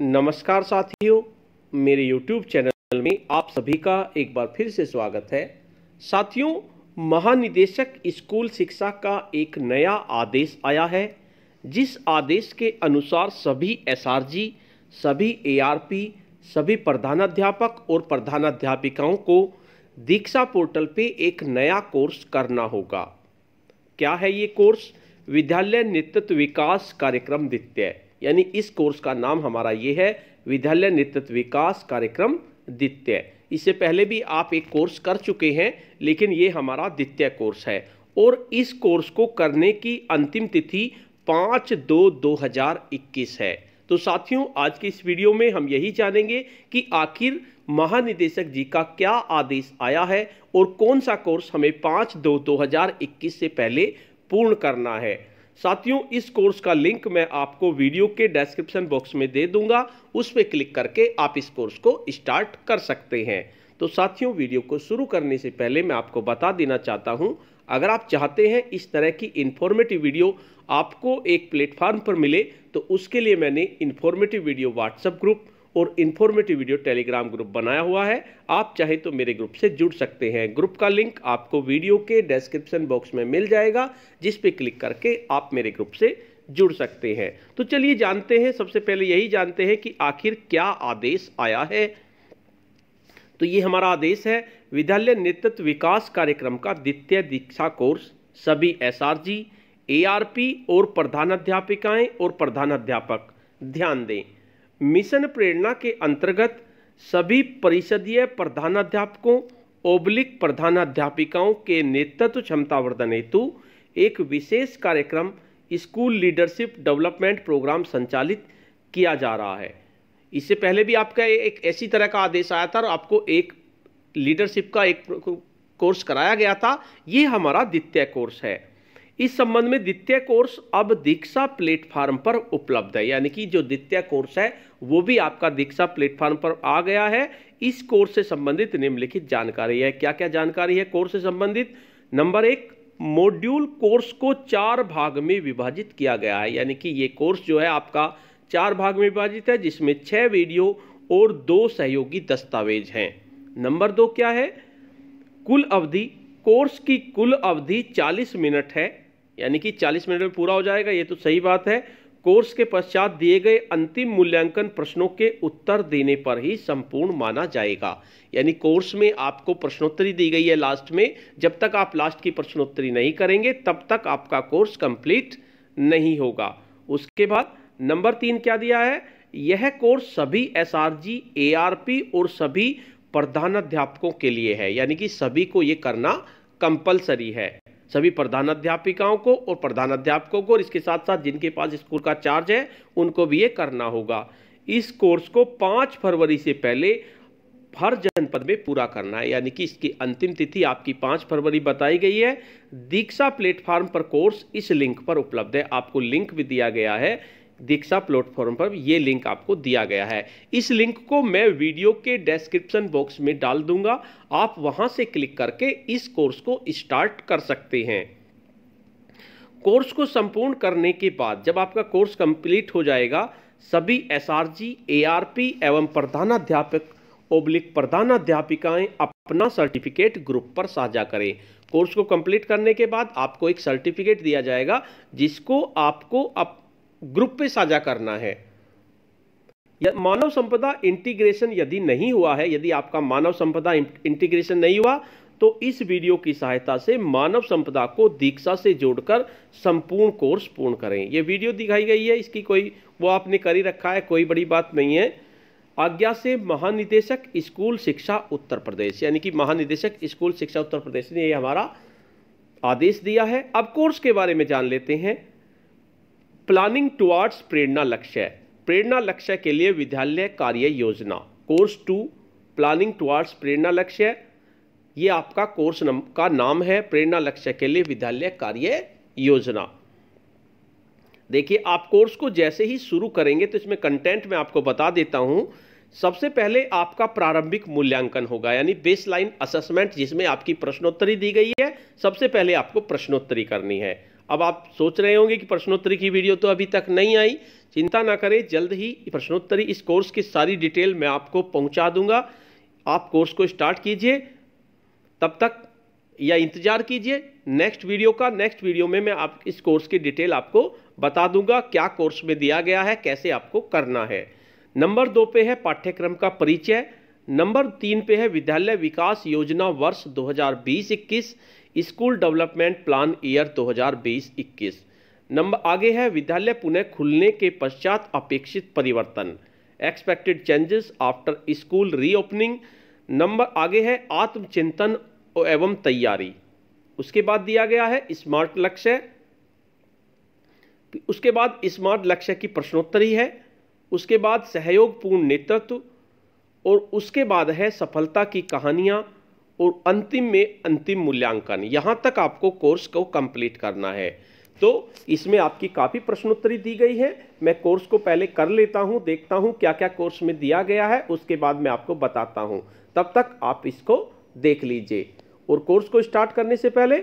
नमस्कार साथियों मेरे YouTube चैनल में आप सभी का एक बार फिर से स्वागत है साथियों महानिदेशक स्कूल शिक्षा का एक नया आदेश आया है जिस आदेश के अनुसार सभी एस सभी ए सभी प्रधानाध्यापक और प्रधानाध्यापिकाओं को दीक्षा पोर्टल पे एक नया कोर्स करना होगा क्या है ये कोर्स विद्यालय नेतृत्व विकास कार्यक्रम द्वितीय यानी इस कोर्स का नाम हमारा ये है विद्यालय नेतृत्व विकास कार्यक्रम द्वितीय इससे पहले भी आप एक कोर्स कर चुके हैं लेकिन ये हमारा द्वितीय कोर्स है और इस कोर्स को करने की अंतिम तिथि पाँच दो दो हज़ार इक्कीस है तो साथियों आज की इस वीडियो में हम यही जानेंगे कि आखिर महानिदेशक जी का क्या आदेश आया है और कौन सा कोर्स हमें पाँच दो दो हज़ार इक्कीस से पहले पूर्ण करना है साथियों इस कोर्स का लिंक मैं आपको वीडियो के डिस्क्रिप्शन बॉक्स में दे दूंगा उस पर क्लिक करके आप इस कोर्स को स्टार्ट कर सकते हैं तो साथियों वीडियो को शुरू करने से पहले मैं आपको बता देना चाहता हूं अगर आप चाहते हैं इस तरह की इन्फॉर्मेटिव वीडियो आपको एक प्लेटफार्म पर मिले तो उसके लिए मैंने इन्फॉर्मेटिव वीडियो व्हाट्सएप ग्रुप और इन्फॉर्मेटिव वीडियो टेलीग्राम ग्रुप बनाया हुआ है आप चाहे तो मेरे ग्रुप से जुड़ सकते हैं ग्रुप का लिंक आपको वीडियो के डिस्क्रिप्शन बॉक्स में मिल जाएगा जिस पे क्लिक करके आप मेरे ग्रुप से जुड़ सकते हैं तो चलिए जानते हैं सबसे पहले यही जानते हैं कि आखिर क्या आदेश आया है तो ये हमारा आदेश है विद्यालय नेतृत्व विकास कार्यक्रम का द्वितीय दीक्षा कोर्स सभी एस एआरपी और प्रधानाध्यापिकाएं और प्रधानाध्यापक ध्यान दें मिशन प्रेरणा के अंतर्गत सभी परिषदीय प्रधानाध्यापकों ओब्लिक प्रधानाध्यापिकाओं के नेतृत्व क्षमतावर्धन हेतु एक विशेष कार्यक्रम स्कूल लीडरशिप डेवलपमेंट प्रोग्राम संचालित किया जा रहा है इससे पहले भी आपका एक ऐसी तरह का आदेश आया था और आपको एक लीडरशिप का एक कोर्स कराया गया था ये हमारा द्वितीय कोर्स है इस संबंध में द्वितीय कोर्स अब दीक्षा प्लेटफार्म पर उपलब्ध है यानी कि जो द्वितीय कोर्स है वो भी आपका दीक्षा प्लेटफार्म पर आ गया है इस कोर्स से संबंधित निम्नलिखित जानकारी है क्या क्या जानकारी है कोर्स से संबंधित नंबर एक मॉड्यूल कोर्स को चार भाग में विभाजित किया गया है यानी कि ये कोर्स जो है आपका चार भाग में विभाजित है जिसमें छः वीडियो और दो सहयोगी दस्तावेज हैं नंबर दो क्या है कुल अवधि कोर्स की कुल अवधि 40 मिनट है यानी कि 40 मिनट में पूरा हो जाएगा ये तो सही बात है कोर्स के पश्चात दिए गए अंतिम मूल्यांकन प्रश्नों के उत्तर देने पर ही संपूर्ण माना जाएगा यानी कोर्स में आपको प्रश्नोत्तरी दी गई है लास्ट में जब तक आप लास्ट की प्रश्नोत्तरी नहीं करेंगे तब तक आपका कोर्स कंप्लीट नहीं होगा उसके बाद नंबर तीन क्या दिया है यह कोर्स सभी S R G A R P और सभी प्रधानाध्यापकों के लिए है यानी कि सभी को ये करना कंपलसरी है सभी प्रधानाध्यापिकाओं को और प्रधानाध्यापकों को और इसके साथ साथ जिनके पास स्कूल का चार्ज है उनको भी ये करना होगा इस कोर्स को पाँच फरवरी से पहले हर जनपद में पूरा करना है यानी कि इसकी अंतिम तिथि आपकी पाँच फरवरी बताई गई है दीक्षा प्लेटफार्म पर कोर्स इस लिंक पर उपलब्ध है आपको लिंक भी दिया गया है दीक्षा प्लेटफॉर्म पर ये लिंक आपको दिया गया है इस लिंक को मैं वीडियो के डिस्क्रिप्शन बॉक्स में डाल दूंगा आप वहां से क्लिक करके इस कोर्स को स्टार्ट कर सकते हैं कोर्स को संपूर्ण करने के बाद जब आपका कोर्स कंप्लीट हो जाएगा सभी S R G A R P एवं प्रधानाध्यापक ओब्लिक प्रधानाध्यापिकाएं अपना सर्टिफिकेट ग्रुप पर साझा करें कोर्स को कंप्लीट करने के बाद आपको एक सर्टिफिकेट दिया जाएगा जिसको आपको अप ग्रुप पे साझा करना है मानव संपदा इंटीग्रेशन यदि नहीं हुआ है यदि आपका मानव संपदा इंटीग्रेशन नहीं हुआ तो इस वीडियो की सहायता से मानव संपदा को दीक्षा से जोड़कर संपूर्ण कोर्स पूर्ण करें यह वीडियो दिखाई गई है इसकी कोई वो आपने कर ही रखा है कोई बड़ी बात नहीं है आज्ञा से महानिदेशक स्कूल शिक्षा उत्तर प्रदेश यानी कि महानिदेशक स्कूल शिक्षा उत्तर प्रदेश ने यह हमारा आदेश दिया है अब कोर्स के बारे में जान लेते हैं प्लानिंग टुवार्ड्स प्रेरणा लक्ष्य प्रेरणा लक्ष्य के लिए विद्यालय कार्य योजना course two planning towards Prerna Lakshya ये आपका कोर्स नम, का नाम है प्रेरणा लक्ष्य के लिए विद्यालय कार्य योजना देखिए आप कोर्स को जैसे ही शुरू करेंगे तो इसमें कंटेंट मैं आपको बता देता हूं सबसे पहले आपका प्रारंभिक मूल्यांकन होगा यानी बेसलाइन असेसमेंट जिसमें आपकी प्रश्नोत्तरी दी गई है सबसे पहले आपको प्रश्नोत्तरी करनी है अब आप सोच रहे होंगे कि प्रश्नोत्तरी की वीडियो तो अभी तक नहीं आई चिंता ना करें जल्द ही प्रश्नोत्तरी इस कोर्स की सारी डिटेल मैं आपको पहुंचा दूंगा आप कोर्स को स्टार्ट कीजिए तब तक या इंतज़ार कीजिए नेक्स्ट वीडियो का नेक्स्ट वीडियो में मैं आप इस कोर्स की डिटेल आपको बता दूंगा क्या कोर्स में दिया गया है कैसे आपको करना है नंबर दो पे है पाठ्यक्रम का परिचय नंबर तीन पे है विद्यालय विकास योजना वर्ष 2020 हज़ार school development plan year 2020-21 number आगे है विद्यालय पुनः खुलने के पश्चात अपेक्षित परिवर्तन expected changes after school reopening number आगे है आत्मचिंतन एवं तैयारी उसके बाद दिया गया है स्मार्ट लक्ष्य उसके बाद स्मार्ट लक्ष्य की प्रश्नोत्तरी है उसके बाद सहयोगपूर्ण नेतृत्व और उसके बाद है सफलता की कहानियाँ और अंतिम में अंतिम मूल्यांकन यहाँ तक आपको कोर्स को कंप्लीट करना है तो इसमें आपकी काफ़ी प्रश्नोत्तरी दी गई है मैं कोर्स को पहले कर लेता हूँ देखता हूँ क्या क्या कोर्स में दिया गया है उसके बाद मैं आपको बताता हूँ तब तक आप इसको देख लीजिए और कोर्स को स्टार्ट करने से पहले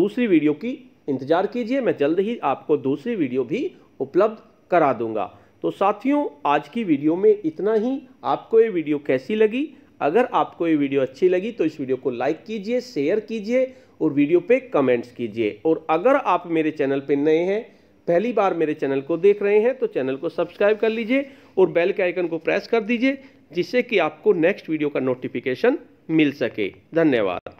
दूसरी वीडियो की इंतज़ार कीजिए मैं जल्द ही आपको दूसरी वीडियो भी उपलब्ध करा दूंगा तो साथियों आज की वीडियो में इतना ही आपको ये वीडियो कैसी लगी अगर आपको ये वीडियो अच्छी लगी तो इस वीडियो को लाइक कीजिए शेयर कीजिए और वीडियो पे कमेंट्स कीजिए और अगर आप मेरे चैनल पे नए हैं पहली बार मेरे चैनल को देख रहे हैं तो चैनल को सब्सक्राइब कर लीजिए और बेल के आइकन को प्रेस कर दीजिए जिससे कि आपको नेक्स्ट वीडियो का नोटिफिकेशन मिल सके धन्यवाद